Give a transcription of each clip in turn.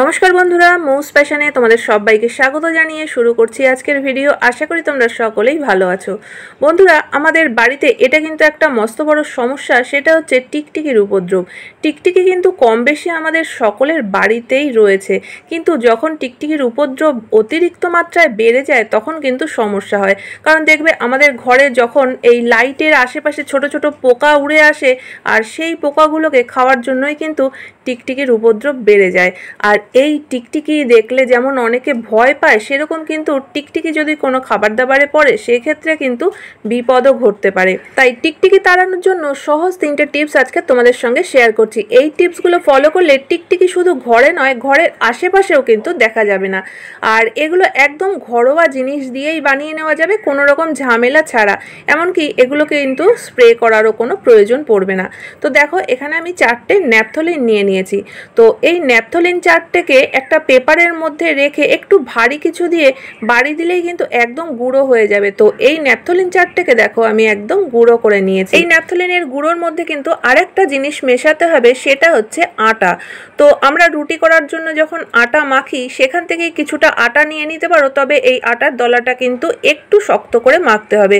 নমস্কার বন্ধুরা মৌস প্যাশনে তোমাদের সবাইকে স্বাগত জানিয়ে শুরু করছি আজকের ভিডিও আশা করি তোমরা সকলেই ভালো আছো বন্ধুরা আমাদের বাড়িতে এটা কিন্তু একটা মস্ত বড় সমস্যা সেটা হচ্ছে টিকটিকির উপদ্রব টিকটিকি কিন্তু কম বেশি আমাদের সকলের বাড়িতেই রয়েছে কিন্তু যখন টিকটিকির উপদ্রব অতিরিক্ত মাত্রায় বেড়ে যায় তখন কিন্তু সমস্যা হয় কারণ দেখবে আমাদের ঘরে যখন এই লাইটের আশেপাশে ছোট ছোট পোকা উড়ে আসে আর সেই পোকাগুলোকে খাওয়ার জন্যই কিন্তু টিকটিকির উপদ্রব বেড়ে যায় আর এই টিকটিকি দেখলে যেমন অনেকে ভয় পায় সেরকম কিন্তু টিকটিকি যদি কোনো খাবার দাবারে পড়ে সেক্ষেত্রে কিন্তু বিপদও ঘটতে পারে তাই টিকটিকি তাড়ানোর জন্য সহজ তিনটে টিপস আজকে তোমাদের সঙ্গে শেয়ার করছি এই টিপসগুলো ফলো করলে টিকটিকি শুধু ঘরে নয় ঘরের আশেপাশেও কিন্তু দেখা যাবে না আর এগুলো একদম ঘরোয়া জিনিস দিয়েই বানিয়ে নেওয়া যাবে কোনো রকম ঝামেলা ছাড়া এমনকি এগুলো কিন্তু স্প্রে করারও কোনো প্রয়োজন পড়বে না তো দেখো এখানে আমি চারটে ন্যাপথলিন নিয়ে নিয়ে নিয়েছি তো এই ন্যাপথলিন চারটাকে একটা পেপারের মধ্যে রেখে একটু ভারী কিছু দিয়ে বাড়ি দিলেই কিন্তু একদম গুঁড়ো হয়ে যাবে তো এই ন্যাপথলিন চারটাকে দেখো আমি একদম গুঁড়ো করে নিয়েছি এই ন্যাপথলিনের গুঁড়োর মধ্যে কিন্তু আরেকটা জিনিস মেশাতে হবে সেটা হচ্ছে আটা তো আমরা রুটি করার জন্য যখন আটা মাখি সেখান থেকে কিছুটা আটা নিয়ে নিতে পারো তবে এই আটার দলাটা কিন্তু একটু শক্ত করে মাখতে হবে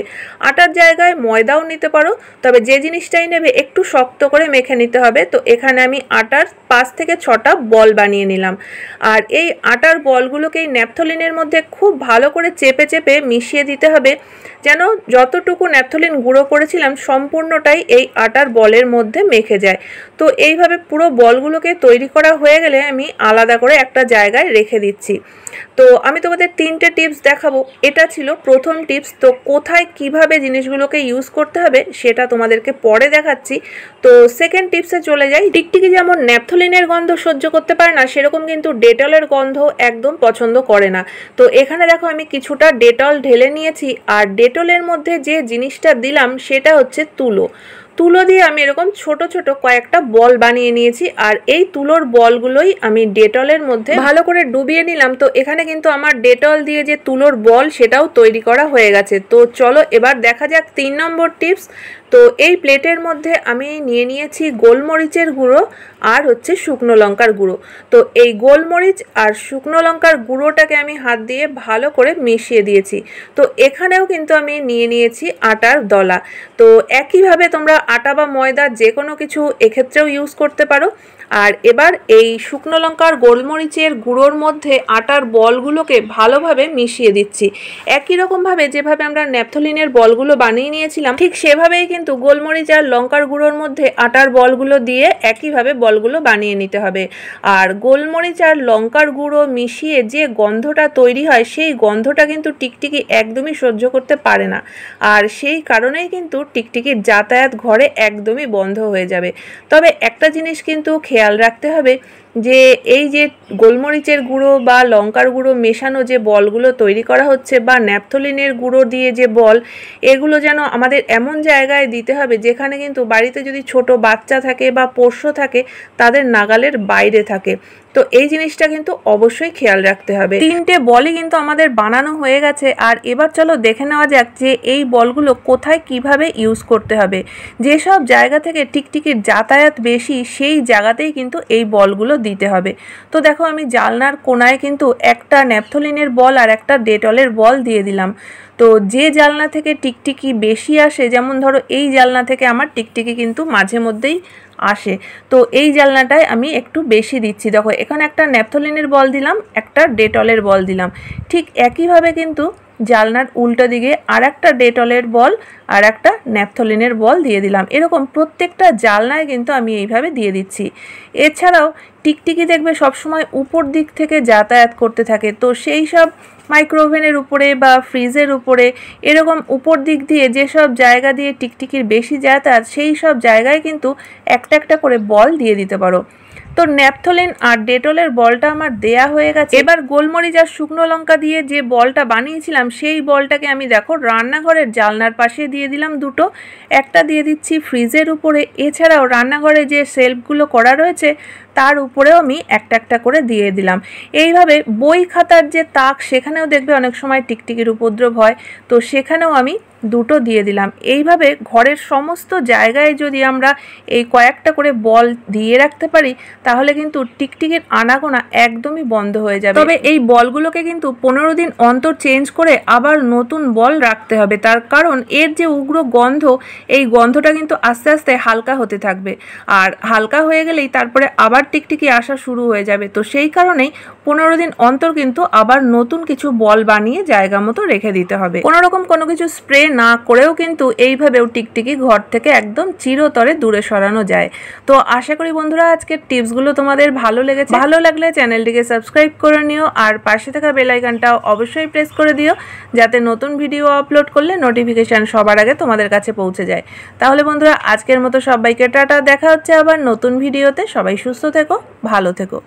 আটার জায়গায় ময়দাও নিতে পারো তবে যে জিনিসটাই নেবে একটু শক্ত করে মেখে নিতে হবে তো এখানে আমি আটার পাঁচ থেকে ছটা বল বানিয়ে নিলাম আর এই আটার বলগুলোকে এই ন্যাপথলিনের মধ্যে খুব ভালো করে চেপে চেপে মিশিয়ে দিতে হবে যেন যতটুকু ন্যাপথলিন গুঁড়ো করেছিলাম সম্পূর্ণটাই এই আটার বলের মধ্যে মেখে যায় তো এইভাবে পুরো বলগুলোকে তৈরি করা হয়ে গেলে আমি আলাদা করে একটা জায়গায় রেখে দিচ্ছি তো আমি তোমাদের তিনটে টিপস দেখাবো এটা ছিল প্রথম টিপস তো কোথায় কিভাবে জিনিসগুলোকে ইউজ করতে হবে সেটা তোমাদেরকে পরে দেখাচ্ছি তো সেকেন্ড টিপসে চলে যাই টিকটিকি যেমন ন্যাপথলিনের গন্ধ সহ্য করতে পারে না সেরকম কিন্তু ডেটলের গন্ধ একদম পছন্দ করে না তো এখানে দেখো আমি কিছুটা ডেটল ঢেলে নিয়েছি আর ডেটলের মধ্যে যে জিনিসটা দিলাম সেটা হচ্ছে তুলো তুলো দিয়ে আমি এরকম ছোট ছোট কয়েকটা বল বানিয়ে নিয়েছি আর এই তুলোর বলগুলোই আমি ডেটলের মধ্যে ভালো করে ডুবিয়ে নিলাম তো এখানে কিন্তু আমার ডেটল দিয়ে যে তুলোর বল সেটাও তৈরি করা হয়ে গেছে তো চলো এবার দেখা যাক তিন নম্বর টিপস তো এই প্লেটের মধ্যে আমি নিয়ে নিয়েছি গোলমরিচের গুঁড়ো আর হচ্ছে শুকনো লঙ্কার গুঁড়ো তো এই গোলমরিচ আর শুকনো লঙ্কার গুঁড়োটাকে আমি হাত দিয়ে ভালো করে মিশিয়ে দিয়েছি তো এখানেও কিন্তু আমি নিয়ে নিয়েছি আটার দলা তো একইভাবে তোমরা আটা বা ময়দা যে কোনো কিছু এক্ষেত্রেও ইউজ করতে পারো আর এবার এই শুকনো লঙ্কার গোলমরিচের গুঁড়োর মধ্যে আটার বলগুলোকে ভালোভাবে মিশিয়ে দিচ্ছি একই রকমভাবে যেভাবে আমরা ন্যাপথলিনের বলগুলো বানিয়ে নিয়েছিলাম ঠিক সেভাবেই কিন্তু গোলমরিচ আর লঙ্কার গুঁড়োর মধ্যে আটার বলগুলো দিয়ে একইভাবে বলগুলো বানিয়ে নিতে হবে আর গোলমরিচ আর লঙ্কার গুঁড়ো মিশিয়ে যে গন্ধটা তৈরি হয় সেই গন্ধটা কিন্তু টিকটিকি একদমই সহ্য করতে পারে না আর সেই কারণেই কিন্তু টিকটিকির যাতায়াত ঘর পরে একদমই বন্ধ হয়ে যাবে তবে একটা জিনিস কিন্তু খেয়াল রাখতে হবে যে এই যে গোলমরিচের গুঁড়ো বা লঙ্কার গুঁড়ো মেশানো যে বলগুলো তৈরি করা হচ্ছে বা ন্যাপথলিনের গুঁড়ো দিয়ে যে বল এগুলো যেন আমাদের এমন জায়গায় দিতে হবে যেখানে কিন্তু বাড়িতে যদি ছোট বাচ্চা থাকে বা পোষ্য থাকে তাদের নাগালের বাইরে থাকে তো এই জিনিসটা কিন্তু অবশ্যই খেয়াল রাখতে হবে তিনটে বলই কিন্তু আমাদের বানানো হয়ে গেছে আর এবার চলো দেখে নেওয়া যাক যে এই বলগুলো কোথায় কিভাবে ইউজ করতে হবে যেসব জায়গা থেকে টিকটিকির যাতায়াত বেশি সেই জায়গাতেই কিন্তু এই বলগুলো দিতে হবে তো দেখো আমি জালনার কোনায় কিন্তু একটা ন্যাপথলিনের বল আর একটা ডেটলের বল দিয়ে দিলাম তো যে জালনা থেকে টিকটিকি বেশি আসে যেমন ধরো এই জালনা থেকে আমার টিকটিকি কিন্তু মাঝে মধ্যেই আসে তো এই জালনাটায় আমি একটু বেশি দিচ্ছি দেখো এখানে একটা ন্যাপথলিনের বল দিলাম একটা ডেটলের বল দিলাম ঠিক একইভাবে কিন্তু জালনার উল্টো দিকে আর একটা ডেটলের বল আর একটা ন্যাপথলিনের বল দিয়ে দিলাম এরকম প্রত্যেকটা জালনায় কিন্তু আমি এইভাবে দিয়ে দিচ্ছি এছাড়াও টিকটিকি দেখবে সবসময় উপর দিক থেকে যাতায়াত করতে থাকে তো সেই সব মাইক্রোওভেনের উপরে বা ফ্রিজের উপরে এরকম উপর দিক দিয়ে যেসব জায়গা দিয়ে টিকটিকির বেশি যাতায়াত সেই সব জায়গায় কিন্তু একটা একটা করে বল দিয়ে দিতে পারো তো ন্যাপথলিন আর ডেটলের বলটা আমার দেয়া হয়ে গেছে এবার গোলমরিচ আর শুকনো লঙ্কা দিয়ে যে বলটা বানিয়েছিলাম সেই বলটাকে আমি দেখো রান্নাঘরের জালনার পাশে দিয়ে দিলাম দুটো একটা দিয়ে দিচ্ছি ফ্রিজের উপরে এছাড়াও রান্নাঘরে যে সেলফগুলো করা রয়েছে তার উপরেও আমি একটা একটা করে দিয়ে দিলাম এইভাবে বই খাতার যে তাক সেখানেও দেখবে অনেক সময় টিকটিকির উপদ্রব হয় তো সেখানেও আমি দুটো দিয়ে দিলাম এইভাবে ঘরের সমস্ত জায়গায় যদি আমরা এই কয়েকটা করে বল দিয়ে রাখতে পারি তাহলে কিন্তু টিকটিকির আনাগোনা একদমই বন্ধ হয়ে যাবে তবে এই বলগুলোকে কিন্তু পনেরো দিন অন্তর চেঞ্জ করে আবার নতুন বল রাখতে হবে তার কারণ এর যে উগ্র গন্ধ এই গন্ধটা কিন্তু আস্তে আস্তে হালকা হতে থাকবে আর হালকা হয়ে গেলেই তারপরে আবার আবার টিকটিকি আসা শুরু হয়ে যাবে তো সেই কারণেই পনেরো দিন অন্তর কিন্তু আবার নতুন কিছু বল বানিয়ে জায়গা মতো রেখে দিতে হবে কোনো রকম কোনো কিছু স্প্রে না করেও কিন্তু এইভাবেও টিকটিকি ঘর থেকে একদম চিরতরে দূরে সরানো যায় তো আশা করি বন্ধুরা আজকের টিপসগুলো তোমাদের ভালো লেগেছে ভালো লাগলে চ্যানেলটিকে সাবস্ক্রাইব করে নিও আর পাশে থাকা বেলাইকানটাও অবশ্যই প্রেস করে দিও যাতে নতুন ভিডিও আপলোড করলে নোটিফিকেশান সবার আগে তোমাদের কাছে পৌঁছে যায় তাহলে বন্ধুরা আজকের মতো সবাইকে টাটা দেখা হচ্ছে আবার নতুন ভিডিওতে সবাই সুস্থ থেকো ভালো থেকো